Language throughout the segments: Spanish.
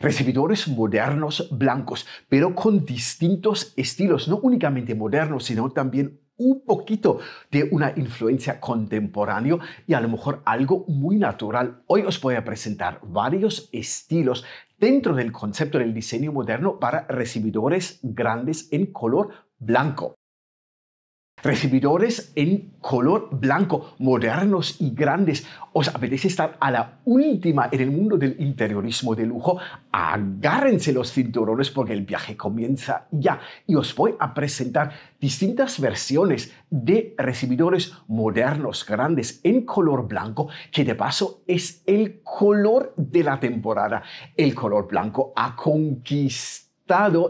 recibidores modernos blancos, pero con distintos estilos, no únicamente modernos, sino también un poquito de una influencia contemporánea y a lo mejor algo muy natural. Hoy os voy a presentar varios estilos dentro del concepto del diseño moderno para recibidores grandes en color blanco recibidores en color blanco, modernos y grandes. Os apetece estar a la última en el mundo del interiorismo de lujo. Agárrense los cinturones porque el viaje comienza ya. Y os voy a presentar distintas versiones de recibidores modernos, grandes, en color blanco, que de paso es el color de la temporada. El color blanco ha conquistado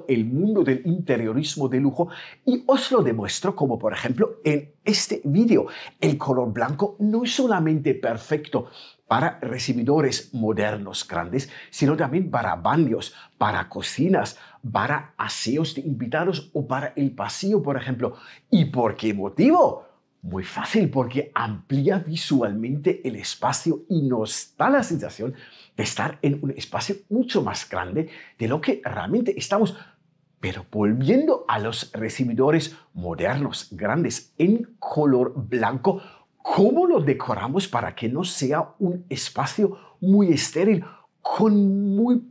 el mundo del interiorismo de lujo y os lo demuestro como por ejemplo en este vídeo. El color blanco no es solamente perfecto para recibidores modernos grandes, sino también para baños, para cocinas, para aseos de invitados o para el pasillo, por ejemplo. ¿Y por qué motivo? Muy fácil porque amplía visualmente el espacio y nos da la sensación de estar en un espacio mucho más grande de lo que realmente estamos. Pero volviendo a los recibidores modernos, grandes, en color blanco, ¿cómo lo decoramos para que no sea un espacio muy estéril, con muy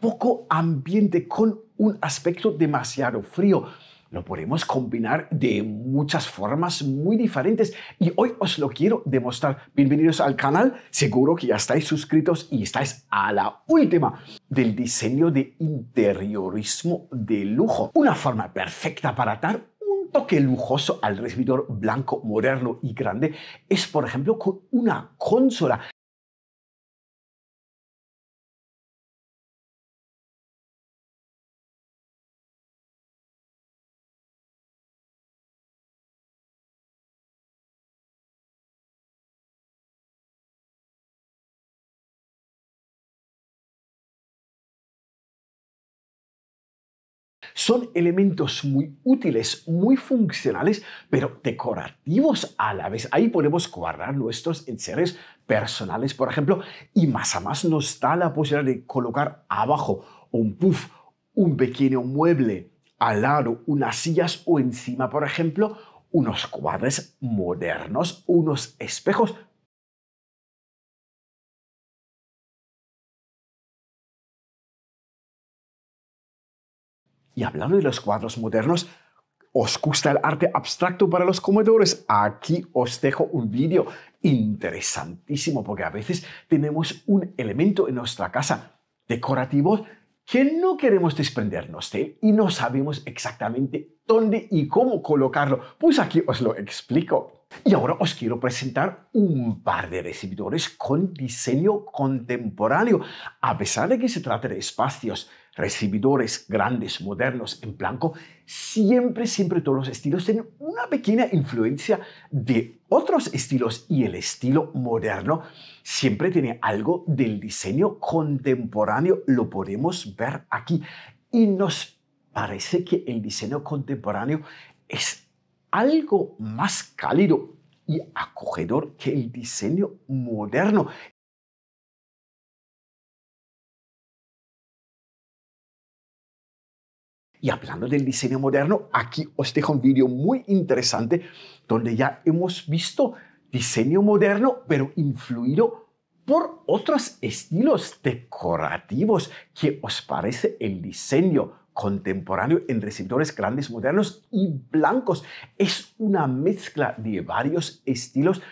poco ambiente, con un aspecto demasiado frío? lo podemos combinar de muchas formas muy diferentes y hoy os lo quiero demostrar. Bienvenidos al canal, seguro que ya estáis suscritos y estáis a la última del diseño de interiorismo de lujo. Una forma perfecta para dar un toque lujoso al recibidor blanco, moderno y grande es, por ejemplo, con una consola Son elementos muy útiles, muy funcionales, pero decorativos a la vez. Ahí podemos guardar nuestros enseres personales, por ejemplo, y más a más nos da la posibilidad de colocar abajo un puff, un pequeño mueble, al lado unas sillas o encima, por ejemplo, unos cuadres modernos, unos espejos Y hablando de los cuadros modernos, ¿os gusta el arte abstracto para los comedores? Aquí os dejo un vídeo interesantísimo porque a veces tenemos un elemento en nuestra casa decorativo que no queremos desprendernos de y no sabemos exactamente dónde y cómo colocarlo. Pues aquí os lo explico. Y ahora os quiero presentar un par de recibidores con diseño contemporáneo. A pesar de que se trata de espacios recibidores grandes, modernos, en blanco, siempre, siempre todos los estilos tienen una pequeña influencia de otros estilos y el estilo moderno siempre tiene algo del diseño contemporáneo, lo podemos ver aquí. Y nos parece que el diseño contemporáneo es algo más cálido y acogedor que el diseño moderno. Y hablando del diseño moderno, aquí os dejo un vídeo muy interesante donde ya hemos visto diseño moderno, pero influido por otros estilos decorativos que os parece el diseño contemporáneo en receptores grandes, modernos y blancos. Es una mezcla de varios estilos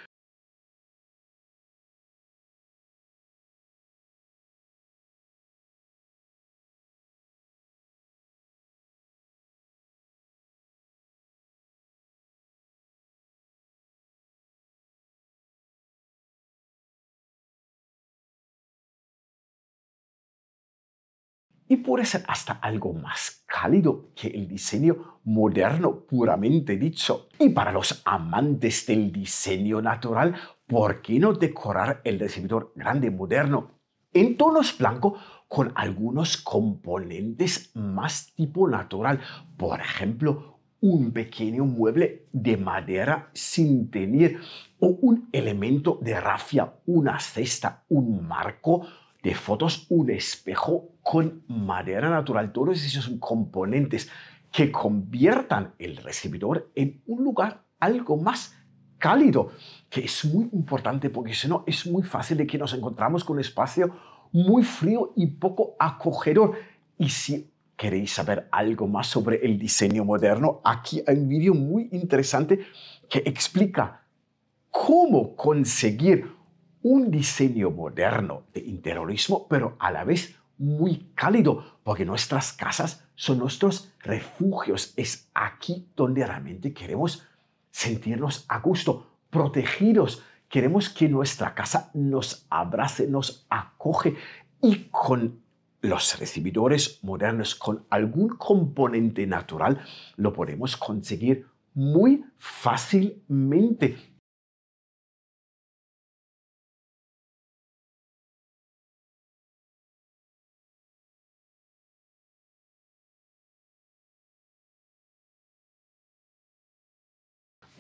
y puede ser hasta algo más cálido que el diseño moderno puramente dicho. Y para los amantes del diseño natural, ¿por qué no decorar el recibidor grande moderno en tonos blancos con algunos componentes más tipo natural? Por ejemplo, un pequeño mueble de madera sin tener o un elemento de rafia, una cesta, un marco de fotos un espejo con madera natural, todos esos componentes que conviertan el recibidor en un lugar algo más cálido, que es muy importante porque si no es muy fácil de que nos encontramos con un espacio muy frío y poco acogedor. Y si queréis saber algo más sobre el diseño moderno, aquí hay un vídeo muy interesante que explica cómo conseguir un diseño moderno de interiorismo, pero a la vez muy cálido, porque nuestras casas son nuestros refugios. Es aquí donde realmente queremos sentirnos a gusto, protegidos. Queremos que nuestra casa nos abrace, nos acoge y con los recibidores modernos, con algún componente natural, lo podemos conseguir muy fácilmente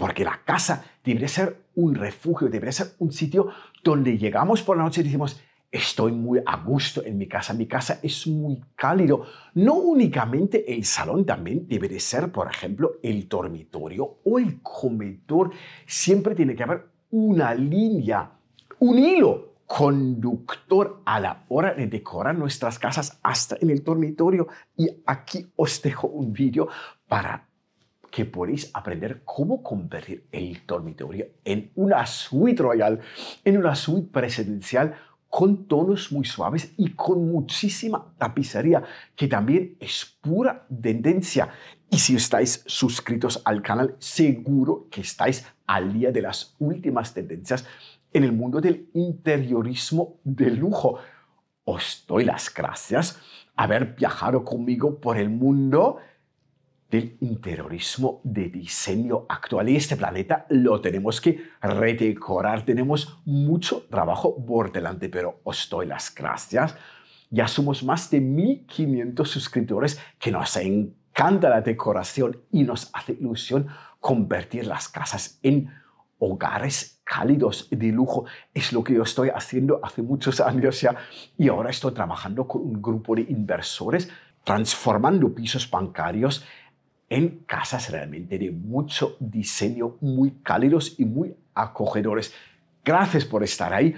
Porque la casa debería ser un refugio, debería ser un sitio donde llegamos por la noche y decimos, estoy muy a gusto en mi casa, mi casa es muy cálido. No únicamente el salón, también debe ser, por ejemplo, el dormitorio o el comedor. Siempre tiene que haber una línea, un hilo conductor a la hora de decorar nuestras casas hasta en el dormitorio. Y aquí os dejo un vídeo para que podéis aprender cómo convertir el dormitorio en una suite royal, en una suite presidencial con tonos muy suaves y con muchísima tapicería, que también es pura tendencia. Y si estáis suscritos al canal, seguro que estáis al día de las últimas tendencias en el mundo del interiorismo de lujo. Os doy las gracias haber viajado conmigo por el mundo del interiorismo de diseño actual. Y este planeta lo tenemos que redecorar. Tenemos mucho trabajo por delante, pero os doy las gracias. Ya somos más de 1.500 suscriptores que nos encanta la decoración y nos hace ilusión convertir las casas en hogares cálidos de lujo. Es lo que yo estoy haciendo hace muchos años ya y ahora estoy trabajando con un grupo de inversores transformando pisos bancarios en casas realmente de mucho diseño, muy cálidos y muy acogedores. Gracias por estar ahí.